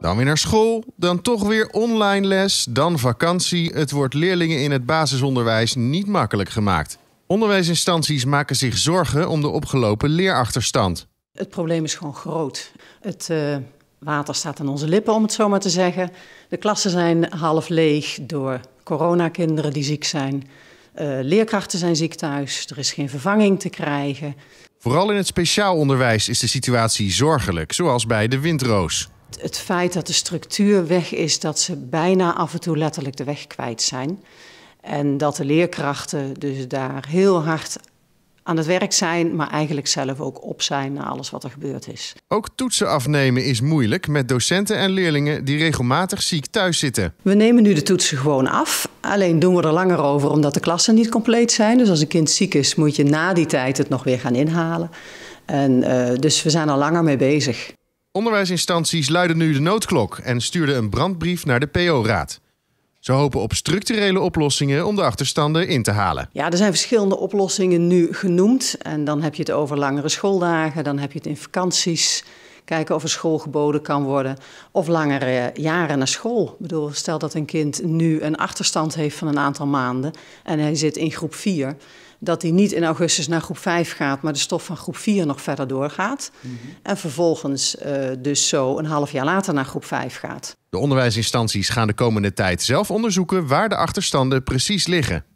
Dan weer naar school, dan toch weer online les, dan vakantie. Het wordt leerlingen in het basisonderwijs niet makkelijk gemaakt. Onderwijsinstanties maken zich zorgen om de opgelopen leerachterstand. Het probleem is gewoon groot. Het eh, water staat aan onze lippen, om het zo maar te zeggen. De klassen zijn half leeg door coronakinderen die ziek zijn. Eh, leerkrachten zijn ziek thuis, er is geen vervanging te krijgen. Vooral in het speciaal onderwijs is de situatie zorgelijk, zoals bij de Windroos het feit dat de structuur weg is, dat ze bijna af en toe letterlijk de weg kwijt zijn. En dat de leerkrachten dus daar heel hard aan het werk zijn, maar eigenlijk zelf ook op zijn na alles wat er gebeurd is. Ook toetsen afnemen is moeilijk met docenten en leerlingen die regelmatig ziek thuis zitten. We nemen nu de toetsen gewoon af. Alleen doen we er langer over omdat de klassen niet compleet zijn. Dus als een kind ziek is, moet je na die tijd het nog weer gaan inhalen. En, eh, dus we zijn al langer mee bezig. Onderwijsinstanties luiden nu de noodklok en stuurden een brandbrief naar de PO-raad. Ze hopen op structurele oplossingen om de achterstanden in te halen. Ja, er zijn verschillende oplossingen nu genoemd. En dan heb je het over langere schooldagen, dan heb je het in vakanties. Kijken of er school geboden kan worden. Of langere jaren naar school. Ik bedoel, stel dat een kind nu een achterstand heeft van een aantal maanden en hij zit in groep 4 dat hij niet in augustus naar groep 5 gaat, maar de stof van groep 4 nog verder doorgaat. Mhm. En vervolgens eh, dus zo een half jaar later naar groep 5 gaat. De onderwijsinstanties gaan de komende tijd zelf onderzoeken waar de achterstanden precies liggen.